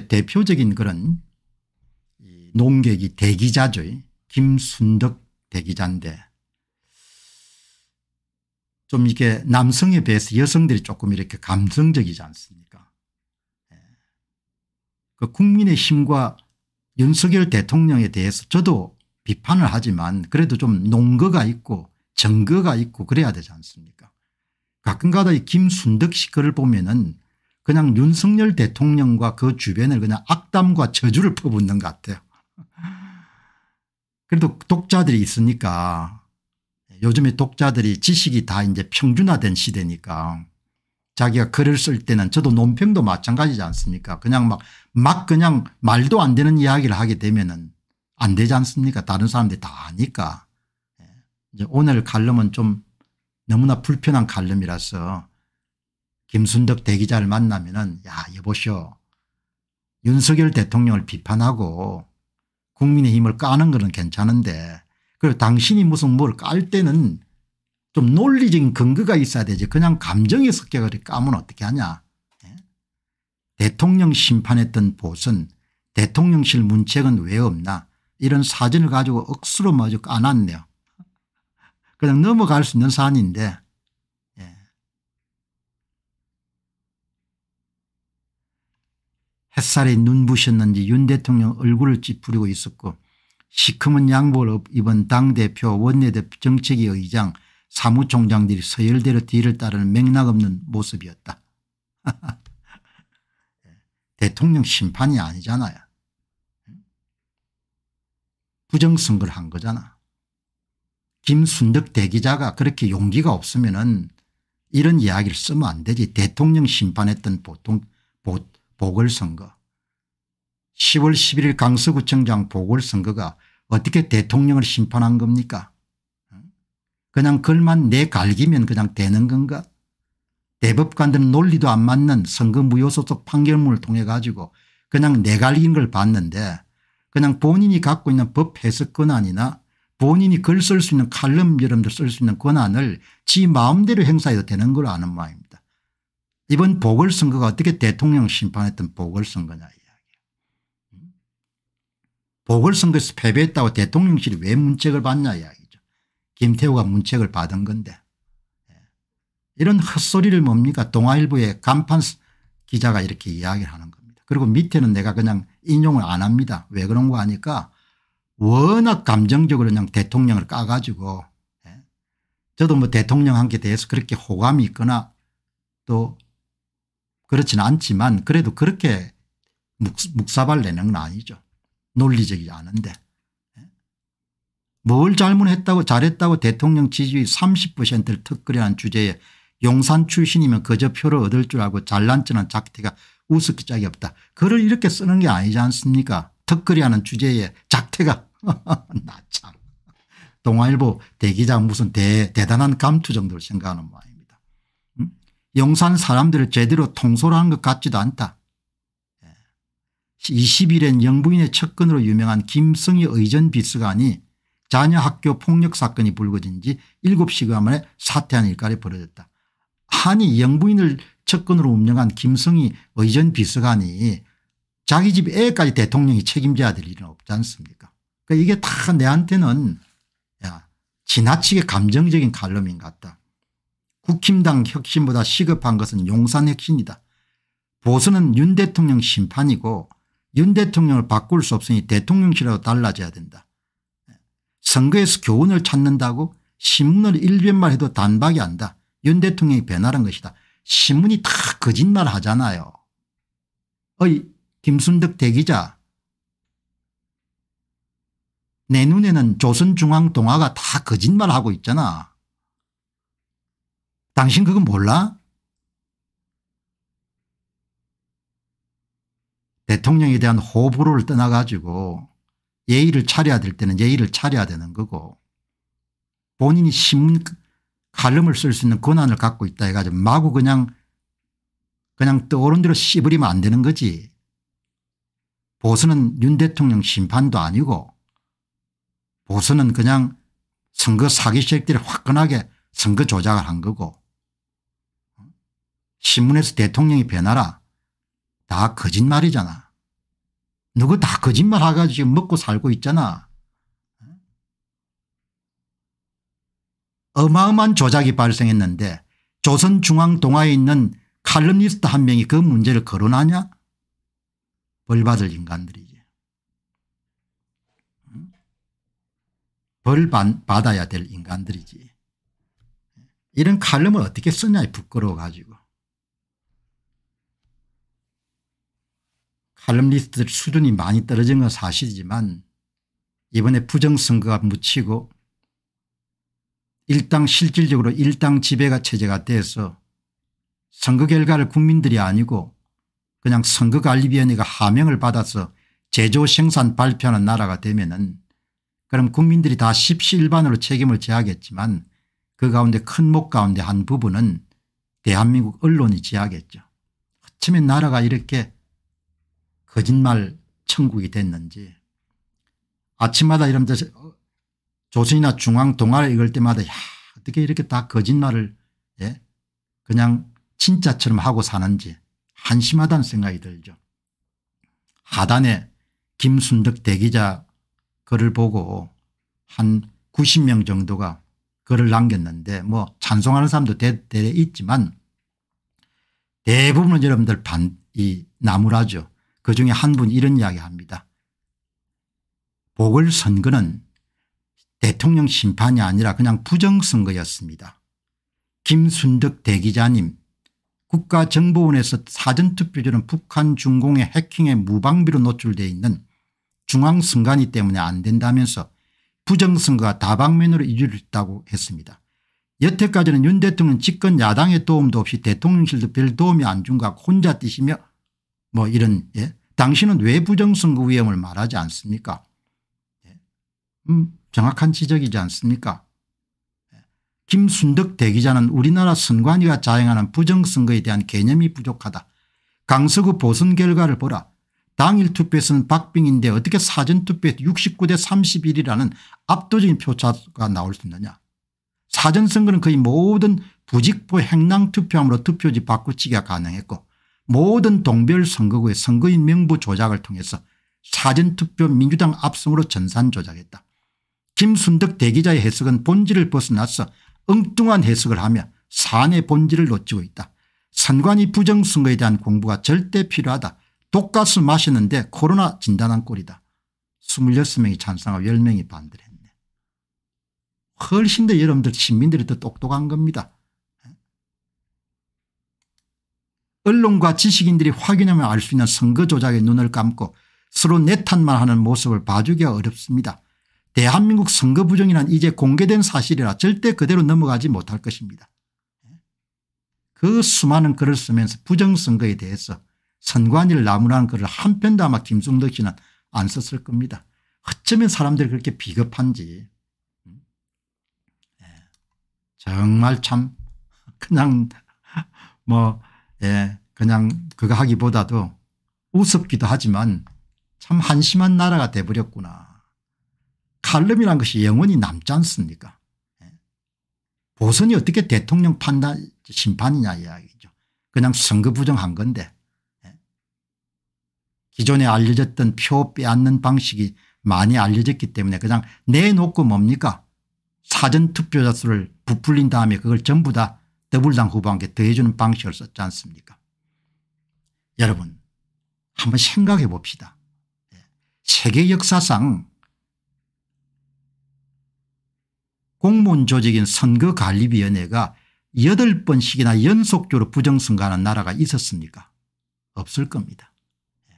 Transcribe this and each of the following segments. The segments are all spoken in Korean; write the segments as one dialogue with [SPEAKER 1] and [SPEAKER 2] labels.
[SPEAKER 1] 대표적인 그런 농객이 대기자죠. 김순덕 대기자인데 좀 이렇게 남성에 비해서 여성들이 조금 이렇게 감성적이지 않습니까 예. 그 국민의힘과 윤석열 대통령에 대해서 저도 비판을 하지만 그래도 좀 농거가 있고 정거가 있고 그래야 되지 않습니까 가끔가다 이 김순덕 씨 글을 보면은 그냥 윤석열 대통령과 그 주변을 그냥 악담과 저주를 퍼붓는 것 같아요. 그래도 독자들이 있으니까 요즘에 독자들이 지식이 다 이제 평준화된 시대니까 자기가 글을 쓸 때는 저도 논평도 마찬가지지 않습니까 그냥 막, 막 그냥 말도 안 되는 이야기를 하게 되면은 안 되지 않습니까 다른 사람들이 다 아니까. 예. 이제 오늘 갈름은 좀 너무나 불편한 갈름이라서 김순덕 대기자를 만나면은 야 여보시오 윤석열 대통령을 비판하고 국민의힘을 까는 거 괜찮은데 그리고 당신이 무슨 뭘 깔 때는 좀 논리적인 근거가 있어야 되지 그냥 감정이 섞여가지고 까면 어떻게 하냐. 예? 대통령 심판했던 보선 대통령실 문책은 왜 없나 이런 사진을 가지고 억수로 마저 까놨네요. 그냥 넘어갈 수 있는 사안인데 햇살에 눈부셨는지 윤 대통령 얼굴을 찌푸리고 있었고 시커먼 양복을 입은 당대표 원내대표 정책위 의장 사무총장들이 서열대로 뒤를 따르는 맥락없는 모습이었다. 대통령 심판이 아니잖아요. 부정선거를 한 거잖아. 김순덕 대기자가 그렇게 용기가 없으면 은 이런 이야기를 쓰면 안 되지. 대통령 심판했던 보통 보, 통 보궐선거 10월 11일 강서구청장 보궐선거가 어떻게 대통령을 심판한 겁니까 그냥 글만 내갈기면 그냥 되는 건가 대법관들은 논리도 안 맞는 선거 무효소속 판결문을 통해 가지고 그냥 내갈긴 걸 봤는데 그냥 본인이 갖고 있는 법 해석 권한이나 본인이 글 쓸 수 있는 칼럼 여러분들 쓸 수 있는 권한을 지 마음대로 행사해도 되는 걸 아는 말입니다. 이번 보궐선거가 어떻게 대통령 심판했던 보궐선거냐 이야기 음? 보궐선거에서 패배했다고 대통령실이 왜 문책을 받냐 이야기죠. 김태호가 문책을 받은 건데 예. 이런 헛소리를 뭡니까 동아일보의 간판 기자가 이렇게 이야기를 하는 겁니다. 그리고 밑에는 내가 그냥 인용을 안 합니다. 왜 그런 거 아니까 워낙 감정적으로 그냥 대통령을 까가지고 예. 저도 뭐 대통령한테 대해서 그렇게 호감이 있거나 또 그렇지는 않지만 그래도 그렇게 묵사발 내는 건 아니죠. 논리적이지 않은데. 예? 뭘 잘못했다고 잘했다고 대통령 지지율 30%를 턱걸이하 주제에 용산 출신이면 그저 표를 얻을 줄 알고 잘난 척한 작태가 우습기 짝이 없다. 글을 이렇게 쓰는 게 아니지 않습니까 턱걸이하는 주제에 작태가 나 참 동아일보 대기자 무슨 대, 대단한 감투 정도를 생각하는 모양 용산 사람들을 제대로 통솔 하는 것 같지도 않다. 20일엔 예. 영부인의 척근으로 유명한 김성희 의전 비서관이 자녀 학교 폭력 사건이 불거진 지 7시간 만에 사퇴한 일까지 벌어졌다. 아니 영부인을 척근으로 운영한 김성희 의전 비서관이 자기 집 애까지 대통령이 책임져야 될 일은 없지 않습니까 그러니까 이게 다 내한테는 야, 지나치게 감정적인 칼럼인 것 같다. 국힘당 혁신보다 시급한 것은 용산 혁신이다. 보수는 윤 대통령 심판이고 윤 대통령을 바꿀 수 없으니 대통령실이라도 달라져야 된다. 선거에서 교훈을 찾는다고 신문을 일변만 해도 단박이 안다. 윤 대통령이 변하는 것이다. 신문이 다 거짓말 하잖아요. 어이 김순덕 대기자 내 눈에는 조선중앙동화가 다 거짓말하고 있잖아. 당신 그거 몰라? 대통령에 대한 호불호를 떠나가지고 예의를 차려야 될 때는 예의를 차려야 되는 거고 본인이 신문 칼럼을 쓸 수 있는 권한을 갖고 있다 해가지고 마구 그냥 그냥 떠오른 대로 씹으리면 안 되는 거지. 보수는 윤 대통령 심판도 아니고 보수는 그냥 선거 사기색들이 화끈하게 선거 조작을 한 거고 신문에서 대통령이 변하라. 다 거짓말이잖아. 누구 다 거짓말하가지고 먹고 살고 있잖아. 어마어마한 조작이 발생했는데 조선중앙동아에 있는 칼럼니스트 한 명이 그 문제를 거론하냐? 벌받을 인간들이지. 벌 받아야 될 인간들이지. 이런 칼럼을 어떻게 쓰냐 부끄러워가지고. 칼럼니스트들 수준이 많이 떨어진 건 사실이지만 이번에 부정선거가 묻히고 일당 실질적으로 일당 지배가 체제가 돼서 선거 결과를 국민들이 아니고 그냥 선거관리위원회가 하명을 받아서 제조 생산 발표하는 나라가 되면은 그럼 국민들이 다 십시일반으로 책임을 져야겠지만 그 가운데 큰 목 가운데 한 부분은 대한민국 언론이 지하겠죠. 어쩌면 나라가 이렇게 거짓말 천국이 됐는지 아침마다 이러면서 어, 조선이나 중앙 동아를 읽을 때마다 야 어떻게 이렇게 다 거짓말을 예? 그냥 진짜처럼 하고 사는지 한심하다는 생각이 들죠. 하단에 김순덕 대기자 글을 보고 한 90명 정도가 글을 남겼는데 뭐 찬송하는 사람도 대대 있지만 대부분 여러분들 반, 이 나무라죠. 그중에 한 분 이런 이야기합니다. 보궐선거는 대통령 심판이 아니라 그냥 부정선거였습니다. 김순덕 대기자님 국가정보원에서 사전투표제는 북한 중공의 해킹에 무방비로 노출되어 있는 중앙선관위 때문에 안 된다면서 부정선거가 다방면으로 이루어졌다고 했습니다. 여태까지는 윤 대통령 집권 야당의 도움도 없이 대통령실도 별 도움이 안 준것 혼자 뛰시며 뭐 이런 예? 당신은 왜 부정선거 위험을 말하지 않습니까 예? 음, 정확한 지적이지 않습니까 예? 김순덕 대기자는 우리나라 선관위가 자행하는 부정선거에 대한 개념이 부족하다. 강서구 보선 결과를 보라. 당일 투표에서는 박빙인데 어떻게 사전투표에 69대 31이라는 압도적인 표차가 나올 수 있느냐. 사전선거는 거의 모든 부직포 행랑투표함으로 투표지 바꾸치기가 가능했고 모든 동별 선거구의 선거인 명부 조작을 통해서 사전투표 민주당 압승으로 전산 조작했다. 김순덕 대기자의 해석은 본질을 벗어나서 엉뚱한 해석을 하며 산의 본질을 놓치고 있다. 선관위 부정선거에 대한 공부가 절대 필요하다. 독가스 마시는데 코로나 진단한 꼴이다. 26명이 찬성하고 10명이 반대를 했네. 훨씬 더 여러분들 시민들이 더 똑똑한 겁니다. 언론과 지식인들이 확인하면알 수 있는 선거 조작의 눈을 감고 서로 내탓만 하는 모습을 봐주기가 어렵습니다. 대한민국 선거 부정이란 이제 공개된 사실이라 절대 그대로 넘어가지 못할 것입니다. 그 수많은 글을 쓰면서 부정선거에 대해서 선관위를 나무라는 글을 한 편도 아마 김종덕 씨는 안 썼을 겁니다. 어쩌면 사람들이 그렇게 비겁한지 예. 정말 참 그냥 뭐 예, 그냥 그거 하기보다도 우습기도 하지만 참 한심한 나라가 돼버렸구나. 칼럼이란 것이 영원히 남지 않습니까 예. 보선이 어떻게 대통령 판단 심판이냐 이야기죠. 그냥 선거 부정한 건데 예. 기존에 알려졌던 표 빼앗는 방식이 많이 알려졌기 때문에 그냥 내놓고 뭡니까 사전투표자 수를 부풀린 다음에 그걸 전부 다 더불당 후보한테 더해주는 방식을 썼지 않습니까 여러분 한번 생각해 봅시다. 예. 세계 역사상 공무원 조직인 선거관리위원회가 8번씩이나 연속적으로 부정선거하는 나라가 있었습니까 없을 겁니다. 예.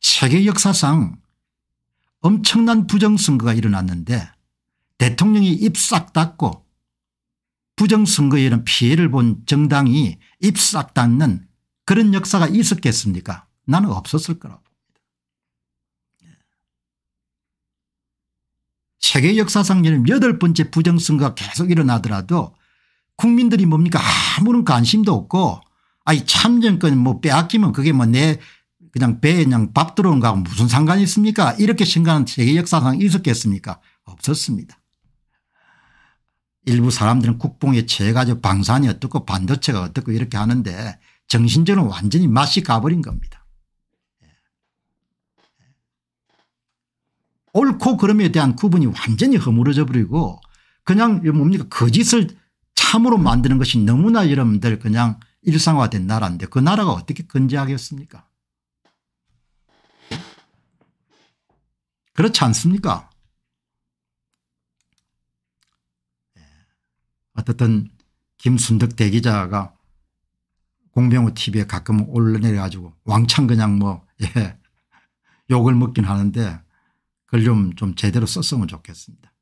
[SPEAKER 1] 세계 역사상 엄청난 부정선거가 일어났는데 대통령이 입 싹 닫고 부정선거에 이런 피해를 본 정당이 입 싹 닫는 그런 역사가 있었겠습니까 나는 없었을 거라고 봅니다. 세계 역사상 여덟 번째 부정선거가 계속 일어나더라도 국민들이 뭡니까 아무런 관심도 없고 아이 참정권 뭐 빼앗기면 그게 뭐내 그냥 배에 그냥 밥 들어온 거하고 무슨 상관이 있습니까 이렇게 생각하는 세계 역사상 있었겠습니까 없었습니다. 일부 사람들은 국뽕에 채가지고 방산이 어떻고 반도체가 어떻고 이렇게 하는데 정신적으로 완전히 맛이 가버린 겁니다. 예. 옳고 그름에 대한 구분이 완전히 허물어져 버리고 그냥 뭡니까 거짓을 참으로 만드는 것이 너무나 여러분들 그냥 일상화된 나라인데 그 나라가 어떻게 건재하겠습니까 그렇지 않습니까? 예. 어떻든 김순덕 대기자가 공병호 TV에 가끔 올려내려가지고 왕창 그냥 뭐 예, 욕을 먹긴 하는데 그걸 좀, 좀 제대로 썼으면 좋겠습니다.